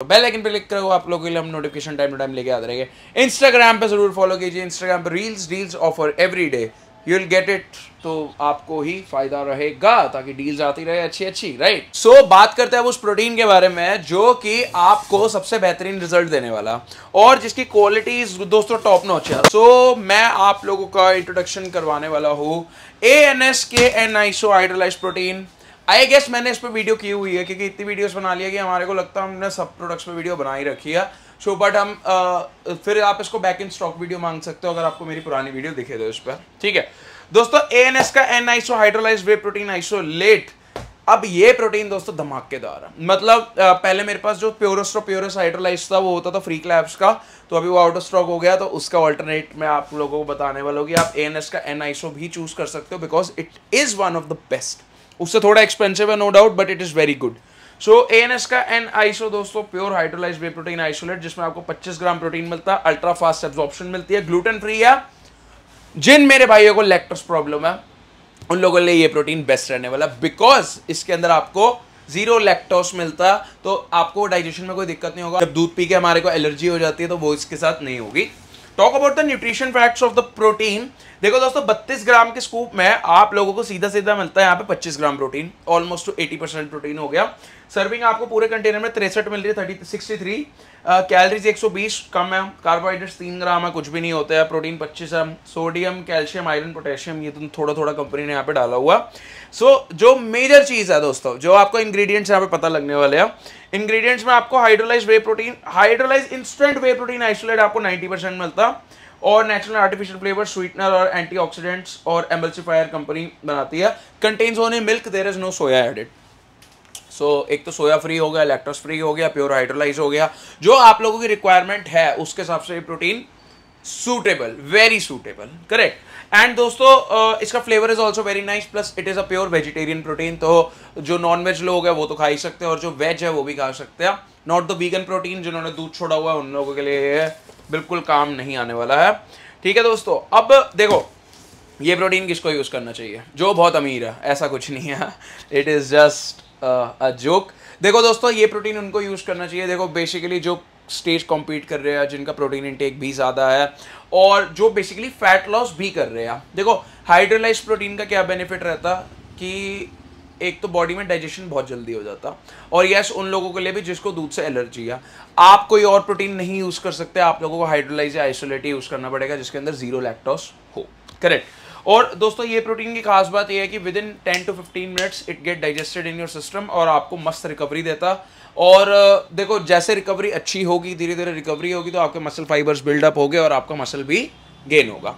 तो bell icon पे click करो आप लोगों के लिए हम नोटिफिकेशन टाइम टू टाइम लेके आते रहेंगे इंस्टाग्राम पे जरूर फॉलो कीजिए इंस्टाग्राम पे reels deals offer every day you will get it तो आपको ही फायदा रहेगा ताकि डील्स आती रहे अच्छी अच्छी राइट सो so, बात करते हैं अब उस प्रोटीन के बारे में जो कि आपको सबसे बेहतरीन रिजल्ट देने वाला और जिसकी क्वालिटी दोस्तों टॉप नॉच है सो मैं आप लोगों का इंट्रोडक्शन करवाने वाला हूँ ए एन एस के एन आइसो आइडलाइज प्रोटीन आई गेस मैंने इस पर वीडियो की हुई है क्योंकि इतनी वीडियोस बना लिया कि हमारे को लगता है हमने सब प्रोडक्ट्स पे वीडियो बना ही रखी है सो बट हम आ, फिर आप इसको बैक इन स्टॉक वीडियो मांग सकते हो अगर आपको मेरी पुरानी वीडियो दिखे दो तो इस पर ठीक है दोस्तों ए एन एस का N iso hydrolyse whey protein लेट अब ये प्रोटीन दोस्तों धमाकेदार है मतलब पहले मेरे पास जो प्योरोस्ट्रो प्योरस हाइड्रोलाइज था वो होता था फ्री क्लैब्स का तो अभी वो आउट ऑफ स्टॉक हो गया तो उसका ऑल्टरनेट मैं आप लोगों को बताने वाला हूँ कि आप ए एन एस का एन आइसो भी चूज कर सकते हो because it is one of the best उससे थोड़ा एक्सपेंसिव है no doubt but it is very good so A N S का एन आईसो दोस्तों pure hydrolyse whey protein isolate जिसमें आपको 25 ग्राम प्रोटीन मिलता है अल्ट्रा फास्ट एब्जॉर्प्शन मिलती है ग्लूटेन फ्री है जिन मेरे भाइयों को लैक्टोस प्रॉब्लम है उन लोगों के लिए ये प्रोटीन बेस्ट रहने वाला बिकॉज इसके अंदर आपको जीरो लैक्टोस मिलता तो आपको डाइजेशन में कोई दिक्कत नहीं होगा जब दूध पी के हमारे को एलर्जी हो जाती है तो वो इसके साथ नहीं होगी talk about the nutrition facts of the protein देखो दोस्तों 32 ग्राम के स्कूप में आप लोगों को सीधा सीधा मिलता है यहाँ पे 25 gram protein almost to 80 percent protein हो गया सर्विंग आपको पूरे कंटेनर में तिरसठ मिल रही है थर्टी सिक्सटी थ्री कैलरीज एक सौ बीस कम है कार्बोहाइड्रेट्स तीन ग्राम है कुछ भी नहीं होता है प्रोटीन पच्चीस है सोडियम कैल्शियम आयरन पोटेशियम ये तो थोड़ा थोड़ा कंपनी ने यहाँ पे डाला हुआ सो so, जो मेजर चीज़ है दोस्तों जो आपको इंग्रेडिएंट्स यहाँ पे पता लगने वाले हैं इंग्रेडिएंट्स में आपको hydrolyse whey protein hydrolyse instant whey protein isolate आपको 90 परसेंट मिलता और नेचुरल आर्टिफिशियल फ्लेवर स्वीटनर और एंटी और एम्बल्सिफायर कंपनी बनाती है contains only milk there is no soya added so so, एक तो सोया फ्री हो गया इलेक्ट्रोस फ्री हो गया प्योर हाइड्रोलाइज हो गया जो आप लोगों की रिक्वायरमेंट है उसके हिसाब से protein suitable very suitable correct and दोस्तों इसका flavour is also very nice plus it is a pure vegetarian protein तो जो नॉन वेज लोग हैं वो तो खा ही सकते हैं और जो वेज है वो भी खा सकते हैं नॉट द वीगन प्रोटीन जिन्होंने दूध छोड़ा हुआ है उन लोगों के लिए बिल्कुल काम नहीं आने वाला है ठीक है दोस्तों अब देखो ये प्रोटीन किसको यूज़ करना चाहिए जो बहुत अमीर है ऐसा कुछ नहीं है it is just a joke देखो दोस्तों ये प्रोटीन उनको यूज़ करना चाहिए देखो बेसिकली जो स्टेज कॉम्पीट कर रहे हैं जिनका प्रोटीन इनटेक भी ज़्यादा है और जो बेसिकली फैट लॉस भी कर रहे हैं देखो हाइड्रोलाइज प्रोटीन का क्या बेनिफिट रहता कि एक तो बॉडी में डाइजेशन बहुत जल्दी हो जाता और यस उन लोगों के लिए भी जिसको दूध से एलर्जी है आप कोई और प्रोटीन नहीं यूज़ कर सकते आप लोगों को हाइड्रोलाइज या आइसोलेट यूज़ करना पड़ेगा जिसके अंदर जीरो लैक्टोस हो करेक्ट और दोस्तों ये प्रोटीन की खास बात यह है कि within ten to fifteen minutes it get digested in your system और आपको मस्त रिकवरी देता और देखो जैसे रिकवरी अच्छी होगी धीरे धीरे रिकवरी होगी तो आपके मसल फाइबर्स बिल्डअप हो गए और आपका मसल भी गेन होगा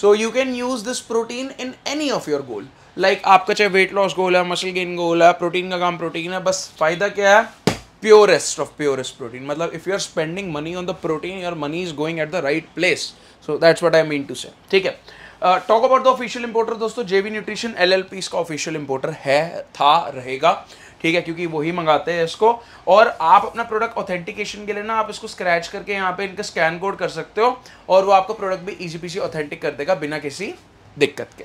so you can use this protein in any of your goal like आपका चाहे वेट लॉस गोल है मसल गेन गोल है प्रोटीन का काम प्रोटीन है बस फायदा क्या है प्योरेस्ट ऑफ प्योरेस्ट प्रोटीन मतलब if you are spending money on the protein your money is going at the right place so that's what I mean to say ठीक है talk about the official importer दोस्तों JB nutrition L L इसका official importer है था रहेगा ठीक है क्योंकि वही मंगाते हैं इसको और आप अपना प्रोडक्ट ऑथेंटिकेशन के लिए ना आप इसको स्क्रैच करके यहाँ पे इनका स्कैन कोड कर सकते हो और वो आपका प्रोडक्ट भी इजी पीसी ऑथेंटिक कर देगा बिना किसी दिक्कत के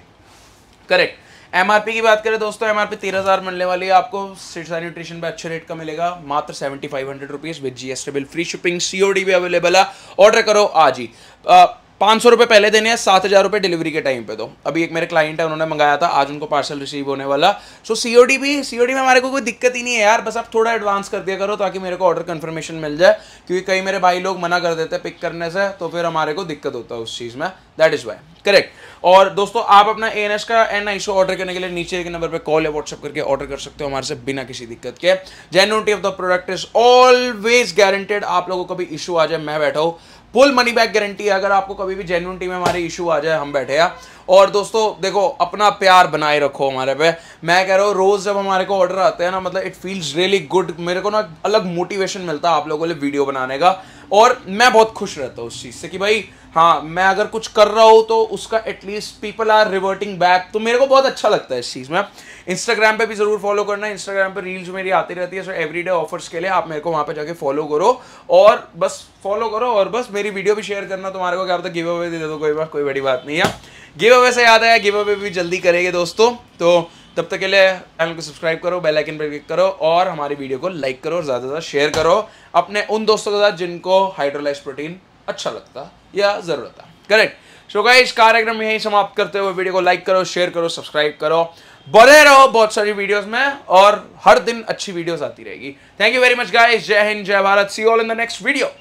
करेक्ट एमआरपी की बात करें दोस्तों एमआरपी तेरह हज़ार मिलने वाली है आपको सिरसा न्यूट्रिशन पे अच्छे रेट का मिलेगा मात्र seventy five hundred rupees with GST bill free shipping COD भी अवेलेबल है ऑर्डर करो आज ही uh, पाँच सौ रुपये पहले देने हैं सात हज़ार रुपये डिलीवरी के टाइम पे दो अभी एक मेरे क्लाइंट है उन्होंने मंगाया था आज उनको पार्सल रिसीव होने वाला सो सी भी सी में हमारे को कोई दिक्कत ही नहीं है यार बस आप थोड़ा एडवांस कर दिया करो ताकि मेरे को ऑर्डर कन्फर्मेशन मिल जाए क्योंकि कई मेरे भाई लोग मना कर देते हैं पिक करने से तो फिर हमारे को दिक्कत होता है उस चीज़ में दैट इज़ वाई करेक्ट और दोस्तों आप अपना ए का एन आई ऑर्डर करने के लिए नीचे के नंबर पर कॉल या व्हाट्सअप करके ऑर्डर कर सकते हो हमारे से बिना किसी दिक्कत के genuinity of the product is always guaranteed आप लोगों को भी इशू आ जाए मैं बैठा हूँ फुल मनी बैक गारंटी है अगर आपको कभी भी जेन्यूनिटी में हमारे इशू आ जाए हम बैठे हैं और दोस्तों देखो अपना प्यार बनाए रखो हमारे पे मैं कह रहा हूँ रोज़ जब हमारे को ऑर्डर आते हैं ना मतलब इट फील्स रियली गुड मेरे को ना अलग मोटिवेशन मिलता है आप लोगों के लिए वीडियो बनाने का और मैं बहुत खुश रहता हूँ उस चीज़ से कि भाई हाँ मैं अगर कुछ कर रहा हूँ तो उसका at least people are reverting back तो मेरे को बहुत अच्छा लगता है इस चीज़ में इंस्टाग्राम पे भी ज़रूर फॉलो करना इंस्टाग्राम पे रील्स मेरी आती रहती है सो एवरी डे ऑफर्स के लिए आप मेरे को वहाँ पे जाके फॉलो करो और बस फॉलो करो और बस मेरी वीडियो भी शेयर करना तुम्हारे को क्या पता गिव अवे दे दो कोई बात कोई बड़ी बात नहीं है गिव अवे से याद आया गिव अवे भी जल्दी करेंगे दोस्तों तो तब तक के लिए चैनल को सब्सक्राइब करो बेल आइकन पर क्लिक करो और हमारी वीडियो को लाइक करो और ज़्यादा से ज़्यादा शेयर करो अपने उन दोस्तों के साथ जिनको हाइड्रोलाइज प्रोटीन अच्छा लगता या ज़रूरत है करेक्ट सो गाइस कार्यक्रम यही समाप्त करते हुए वीडियो को लाइक करो शेयर करो सब्सक्राइब करो बने रहो बहुत सारी वीडियोज में और हर दिन अच्छी वीडियोज आती रहेगी thank you very much guys जय हिंद जय Bharat see all in the next video